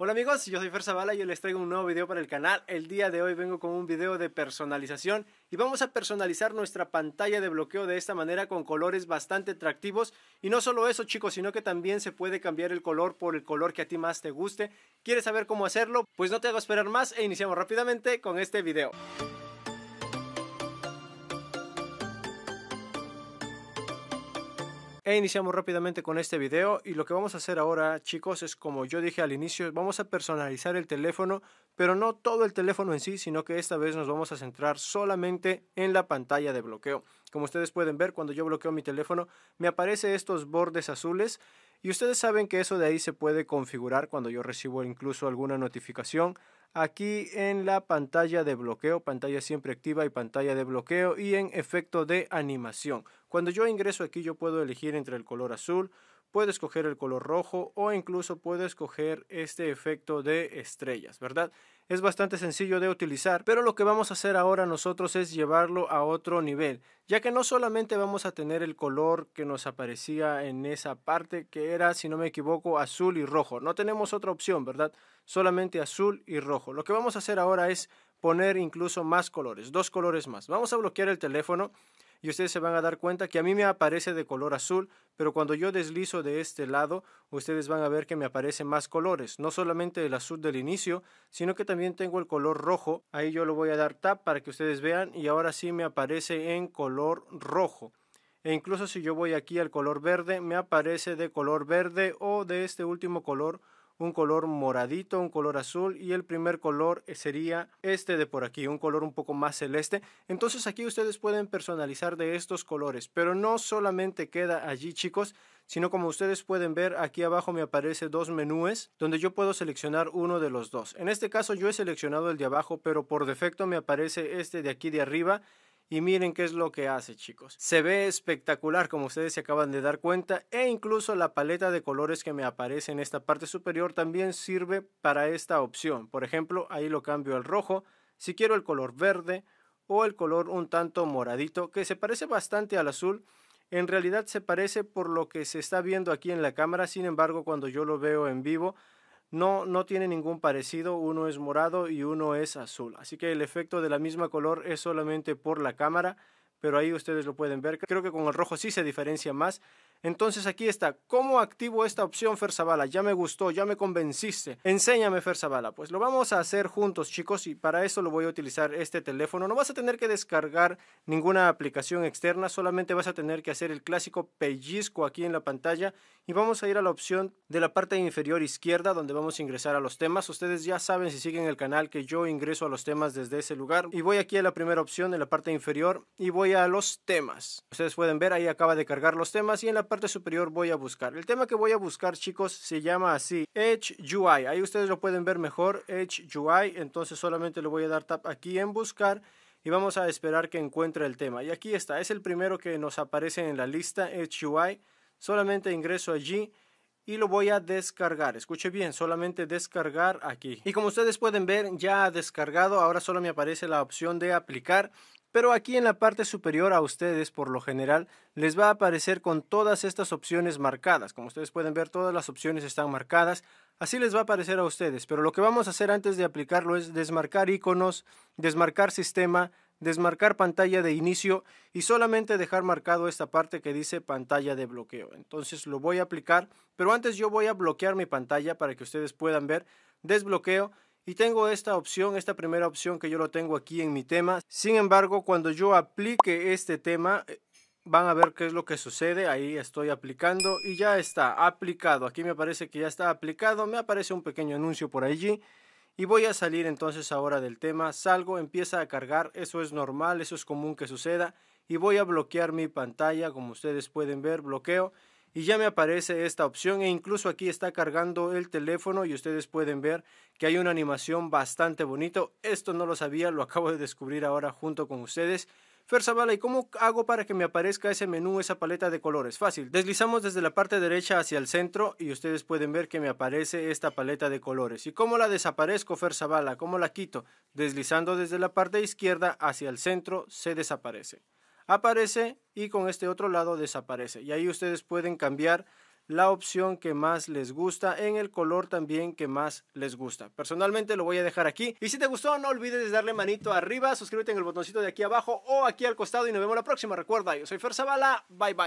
Hola amigos, yo soy Fer Zavala y yo les traigo un nuevo video para el canal. El día de hoy vengo con un video de personalización y vamos a personalizar nuestra pantalla de bloqueo de esta manera con colores bastante atractivos. Y no solo eso chicos, sino que también se puede cambiar el color por el color que a ti más te guste. ¿Quieres saber cómo hacerlo? Pues no te hago esperar más e iniciamos rápidamente con este video. E iniciamos rápidamente con este video y lo que vamos a hacer ahora chicos es como yo dije al inicio, vamos a personalizar el teléfono, pero no todo el teléfono en sí, sino que esta vez nos vamos a centrar solamente en la pantalla de bloqueo. Como ustedes pueden ver, cuando yo bloqueo mi teléfono me aparece estos bordes azules y ustedes saben que eso de ahí se puede configurar cuando yo recibo incluso alguna notificación. Aquí en la pantalla de bloqueo, pantalla siempre activa y pantalla de bloqueo y en efecto de animación. Cuando yo ingreso aquí yo puedo elegir entre el color azul, Puedes escoger el color rojo o incluso puedes escoger este efecto de estrellas, ¿verdad? Es bastante sencillo de utilizar, pero lo que vamos a hacer ahora nosotros es llevarlo a otro nivel, ya que no solamente vamos a tener el color que nos aparecía en esa parte, que era, si no me equivoco, azul y rojo. No tenemos otra opción, ¿verdad? Solamente azul y rojo. Lo que vamos a hacer ahora es poner incluso más colores, dos colores más. Vamos a bloquear el teléfono y ustedes se van a dar cuenta que a mí me aparece de color azul, pero cuando yo deslizo de este lado, ustedes van a ver que me aparecen más colores, no solamente el azul del inicio, sino que también tengo el color rojo, ahí yo lo voy a dar tap para que ustedes vean y ahora sí me aparece en color rojo. E incluso si yo voy aquí al color verde, me aparece de color verde o de este último color un color moradito, un color azul y el primer color eh, sería este de por aquí, un color un poco más celeste. Entonces aquí ustedes pueden personalizar de estos colores, pero no solamente queda allí chicos, sino como ustedes pueden ver aquí abajo me aparece dos menúes donde yo puedo seleccionar uno de los dos. En este caso yo he seleccionado el de abajo, pero por defecto me aparece este de aquí de arriba y miren qué es lo que hace, chicos. Se ve espectacular, como ustedes se acaban de dar cuenta. E incluso la paleta de colores que me aparece en esta parte superior también sirve para esta opción. Por ejemplo, ahí lo cambio al rojo. Si quiero el color verde o el color un tanto moradito, que se parece bastante al azul. En realidad se parece por lo que se está viendo aquí en la cámara. Sin embargo, cuando yo lo veo en vivo, no, no tiene ningún parecido, uno es morado y uno es azul. Así que el efecto de la misma color es solamente por la cámara, pero ahí ustedes lo pueden ver. Creo que con el rojo sí se diferencia más. Entonces aquí está, ¿cómo activo esta opción Ferzabala? Ya me gustó, ya me convenciste. Enséñame Ferzabala. Pues lo vamos a hacer juntos chicos y para eso lo voy a utilizar este teléfono. No vas a tener que descargar ninguna aplicación externa, solamente vas a tener que hacer el clásico pellizco aquí en la pantalla y vamos a ir a la opción de la parte inferior izquierda donde vamos a ingresar a los temas. Ustedes ya saben si siguen el canal que yo ingreso a los temas desde ese lugar y voy aquí a la primera opción en la parte inferior y voy a los temas. Ustedes pueden ver, ahí acaba de cargar los temas y en la parte superior voy a buscar. El tema que voy a buscar, chicos, se llama así, Edge UI. Ahí ustedes lo pueden ver mejor, Edge UI. Entonces solamente le voy a dar tap aquí en buscar y vamos a esperar que encuentre el tema. Y aquí está, es el primero que nos aparece en la lista, Edge UI. Solamente ingreso allí y lo voy a descargar. Escuche bien, solamente descargar aquí. Y como ustedes pueden ver, ya ha descargado, ahora solo me aparece la opción de aplicar pero aquí en la parte superior a ustedes por lo general les va a aparecer con todas estas opciones marcadas. Como ustedes pueden ver todas las opciones están marcadas, así les va a aparecer a ustedes. Pero lo que vamos a hacer antes de aplicarlo es desmarcar iconos, desmarcar sistema, desmarcar pantalla de inicio y solamente dejar marcado esta parte que dice pantalla de bloqueo. Entonces lo voy a aplicar, pero antes yo voy a bloquear mi pantalla para que ustedes puedan ver desbloqueo y tengo esta opción, esta primera opción que yo lo tengo aquí en mi tema. Sin embargo, cuando yo aplique este tema, eh, van a ver qué es lo que sucede. Ahí estoy aplicando y ya está aplicado. Aquí me parece que ya está aplicado. Me aparece un pequeño anuncio por allí. Y voy a salir entonces ahora del tema. Salgo, empieza a cargar. Eso es normal, eso es común que suceda. Y voy a bloquear mi pantalla. Como ustedes pueden ver, bloqueo y ya me aparece esta opción e incluso aquí está cargando el teléfono y ustedes pueden ver que hay una animación bastante bonito. Esto no lo sabía, lo acabo de descubrir ahora junto con ustedes. Zavala, ¿y cómo hago para que me aparezca ese menú, esa paleta de colores? Fácil, deslizamos desde la parte derecha hacia el centro y ustedes pueden ver que me aparece esta paleta de colores. ¿Y cómo la desaparezco, Ferzabala? ¿Cómo la quito? Deslizando desde la parte izquierda hacia el centro, se desaparece aparece y con este otro lado desaparece. Y ahí ustedes pueden cambiar la opción que más les gusta en el color también que más les gusta. Personalmente lo voy a dejar aquí. Y si te gustó, no olvides darle manito arriba, suscríbete en el botoncito de aquí abajo o aquí al costado y nos vemos la próxima. Recuerda, yo soy Fer Zavala. Bye bye.